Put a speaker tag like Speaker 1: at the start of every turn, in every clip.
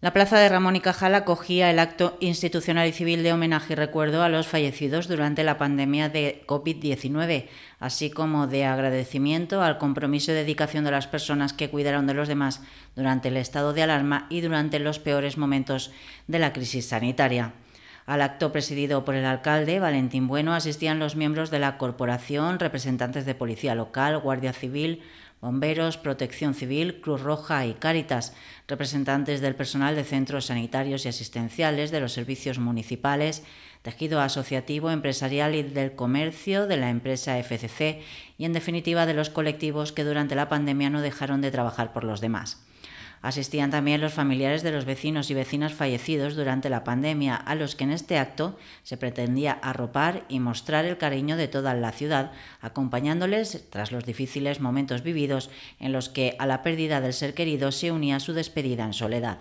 Speaker 1: La plaza de Ramón y Cajal acogía el acto institucional y civil de homenaje y recuerdo a los fallecidos durante la pandemia de COVID-19, así como de agradecimiento al compromiso y dedicación de las personas que cuidaron de los demás durante el estado de alarma y durante los peores momentos de la crisis sanitaria. Al acto presidido por el alcalde Valentín Bueno asistían los miembros de la corporación, representantes de policía local, guardia civil, bomberos, protección civil, Cruz Roja y Cáritas, representantes del personal de centros sanitarios y asistenciales, de los servicios municipales, tejido asociativo, empresarial y del comercio, de la empresa FCC y, en definitiva, de los colectivos que durante la pandemia no dejaron de trabajar por los demás. Asistían también los familiares de los vecinos y vecinas fallecidos durante la pandemia, a los que en este acto se pretendía arropar y mostrar el cariño de toda la ciudad, acompañándoles tras los difíciles momentos vividos en los que a la pérdida del ser querido se unía su despedida en soledad.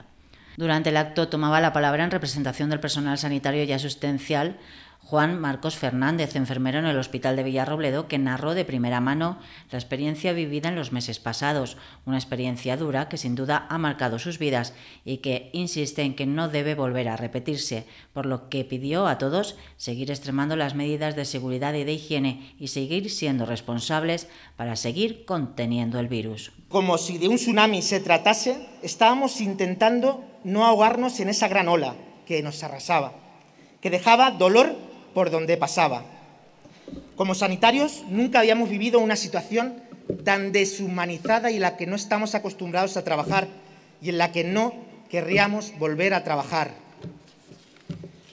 Speaker 1: Durante el acto tomaba la palabra en representación del personal sanitario y asistencial Juan Marcos Fernández, enfermero en el Hospital de Villarrobledo, que narró de primera mano la experiencia vivida en los meses pasados, una experiencia dura que sin duda ha marcado sus vidas y que insiste en que no debe volver a repetirse, por lo que pidió a todos seguir extremando las medidas de seguridad y de higiene y seguir siendo responsables para seguir conteniendo el virus.
Speaker 2: Como si de un tsunami se tratase, estábamos intentando
Speaker 1: no ahogarnos en esa gran ola que nos arrasaba, que dejaba dolor por donde pasaba. Como sanitarios nunca habíamos vivido una situación tan deshumanizada y en la que no estamos acostumbrados a trabajar y en la que no querríamos volver a trabajar.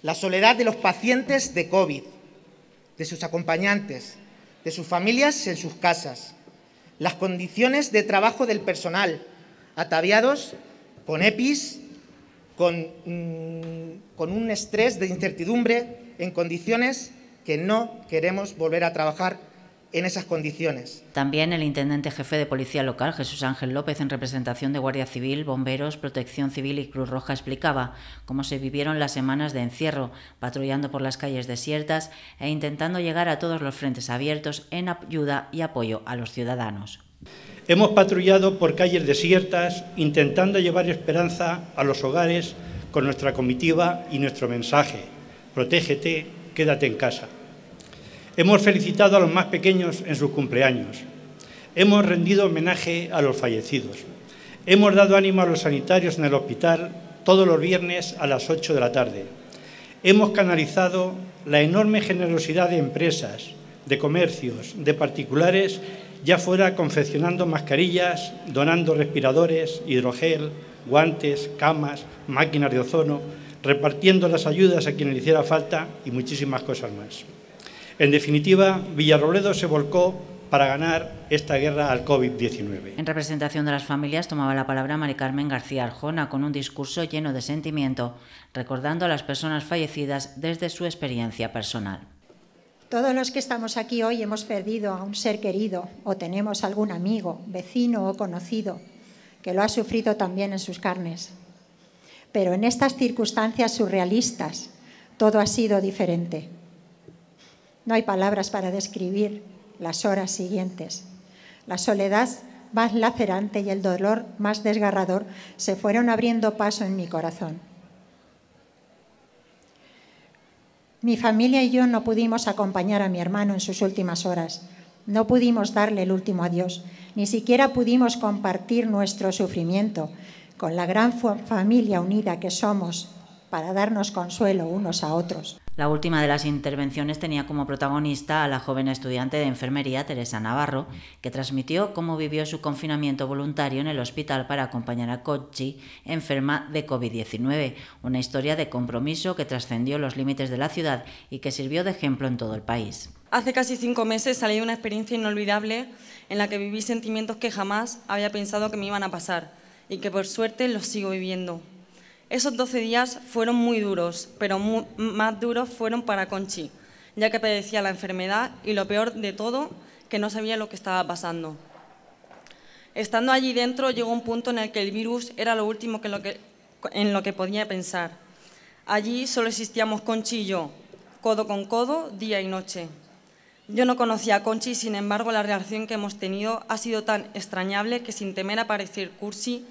Speaker 1: La soledad de los pacientes de COVID, de sus acompañantes, de sus familias en sus casas, las condiciones de trabajo del personal, ataviados con EPIs, con mm, con un estrés de incertidumbre en condiciones que no queremos volver a trabajar en esas condiciones. También el intendente jefe de Policía Local, Jesús Ángel López, en representación de Guardia Civil, Bomberos, Protección Civil y Cruz Roja, explicaba cómo se vivieron las semanas de encierro, patrullando por las calles desiertas e intentando llegar a todos los frentes abiertos en ayuda y apoyo a los ciudadanos.
Speaker 2: Hemos patrullado por calles desiertas, intentando llevar esperanza a los hogares con nuestra comitiva y nuestro mensaje. Protégete, quédate en casa. Hemos felicitado a los más pequeños en sus cumpleaños. Hemos rendido homenaje a los fallecidos. Hemos dado ánimo a los sanitarios en el hospital todos los viernes a las 8 de la tarde. Hemos canalizado la enorme generosidad de empresas, de comercios, de particulares, ya fuera confeccionando mascarillas, donando respiradores, hidrogel, guantes, camas, máquinas de ozono, repartiendo las ayudas a quienes le hiciera falta y muchísimas cosas más. En definitiva, Villarrobledo se volcó para ganar esta guerra al COVID-19. En
Speaker 1: representación de las familias tomaba la palabra Mari Carmen García Arjona con un discurso lleno de sentimiento, recordando a las personas fallecidas desde su experiencia personal. Todos los que estamos aquí hoy hemos perdido a un ser querido o tenemos algún amigo, vecino o conocido que lo ha sufrido también en sus carnes. Pero en estas circunstancias surrealistas todo ha sido diferente. No hay palabras para describir las horas siguientes. La soledad más lacerante y el dolor más desgarrador se fueron abriendo paso en mi corazón. Mi familia y yo no pudimos acompañar a mi hermano en sus últimas horas, no pudimos darle el último adiós, ni siquiera pudimos compartir nuestro sufrimiento con la gran familia unida que somos para darnos consuelo unos a otros. La última de las intervenciones tenía como protagonista a la joven estudiante de enfermería Teresa Navarro, que transmitió cómo vivió su confinamiento voluntario en el hospital para acompañar a Kochi, enferma de COVID-19, una historia de compromiso que trascendió los límites de la ciudad y que sirvió de ejemplo en todo el país. Hace casi cinco meses salí de una experiencia inolvidable en la que viví sentimientos que jamás había pensado que me iban a pasar y que por suerte los sigo viviendo. Esos 12 días fueron muy duros, pero más duros fueron para Conchi, ya que padecía la enfermedad y lo peor de todo, que no sabía lo que estaba pasando. Estando allí dentro llegó un punto en el que el virus era lo último en lo que podía pensar. Allí solo existíamos Conchi y yo, codo con codo, día y noche. Yo no conocía a Conchi sin embargo la reacción que hemos tenido ha sido tan extrañable que sin temer aparecer cursi,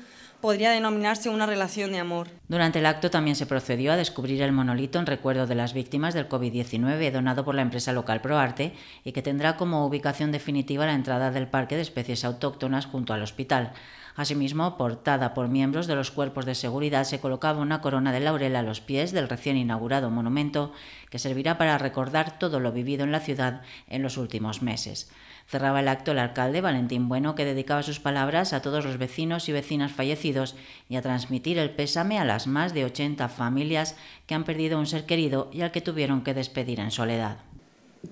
Speaker 1: podría denominarse una relación de amor. Durante el acto también se procedió a descubrir el monolito en recuerdo de las víctimas del COVID-19 donado por la empresa local ProArte y que tendrá como ubicación definitiva la entrada del Parque de Especies Autóctonas junto al hospital. Asimismo, portada por miembros de los cuerpos de seguridad, se colocaba una corona de laurel a los pies del recién inaugurado monumento que servirá para recordar todo lo vivido en la ciudad en los últimos meses. Cerraba el acto el alcalde Valentín Bueno, que dedicaba sus palabras a todos los vecinos y vecinas fallecidos y a transmitir el pésame a las más de 80 familias que han perdido un ser querido y al que tuvieron que despedir en soledad.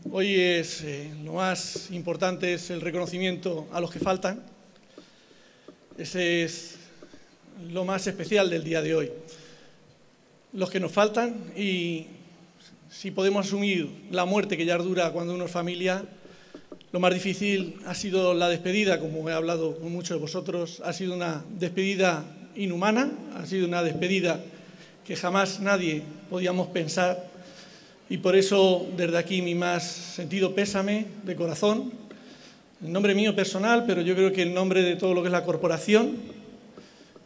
Speaker 2: Hoy es eh, lo más importante es el reconocimiento a los que faltan, ese es lo más especial del día de hoy. Los que nos faltan y si podemos asumir la muerte que ya dura cuando uno es familia, lo más difícil ha sido la despedida, como he hablado con muchos de vosotros, ha sido una despedida inhumana, ha sido una despedida que jamás nadie podíamos pensar y por eso desde aquí mi más sentido pésame de corazón el nombre mío personal, pero yo creo que el nombre de todo lo que es la corporación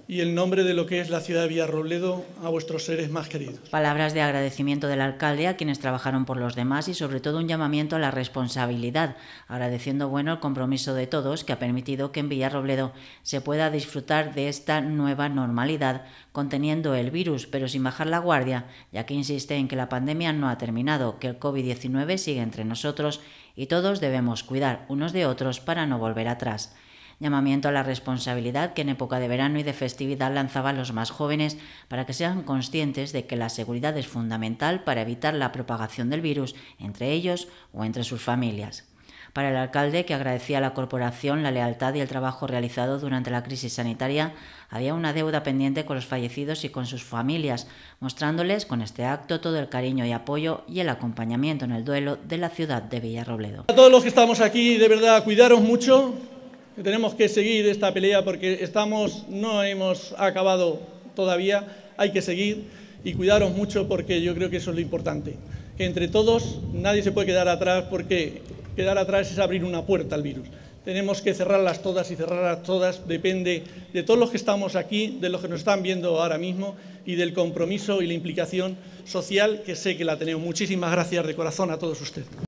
Speaker 2: y el nombre de lo que es la ciudad de Villarrobledo a vuestros seres más queridos.
Speaker 1: Palabras de agradecimiento del alcalde a quienes trabajaron por los demás y sobre todo un llamamiento a la responsabilidad, agradeciendo bueno el compromiso de todos que ha permitido que en Villarrobledo se pueda disfrutar de esta nueva normalidad conteniendo el virus, pero sin bajar la guardia, ya que insiste en que la pandemia no ha terminado, que el COVID-19 sigue entre nosotros y todos debemos cuidar unos de otros para no volver atrás. Llamamiento a la responsabilidad que en época de verano y de festividad lanzaban los más jóvenes para que sean conscientes de que la seguridad es fundamental para evitar la propagación del virus entre ellos o entre sus familias para el alcalde, que agradecía a la corporación la lealtad y el trabajo realizado durante la crisis sanitaria, había una deuda pendiente con los fallecidos y con sus familias, mostrándoles con este acto todo el cariño y apoyo y el acompañamiento en el duelo de la ciudad de Villarrobledo. A
Speaker 2: todos los que estamos aquí, de verdad, cuidaros mucho, que tenemos que seguir esta pelea porque estamos, no hemos acabado todavía, hay que seguir y cuidaros mucho porque yo creo que eso es lo importante. Que entre todos nadie se puede quedar atrás porque quedar atrás es abrir una puerta al virus. Tenemos que cerrarlas todas y cerrarlas todas depende de todos los que estamos aquí, de los que nos están viendo ahora mismo y del compromiso y la implicación social que sé que la tenemos. Muchísimas gracias de corazón a todos ustedes.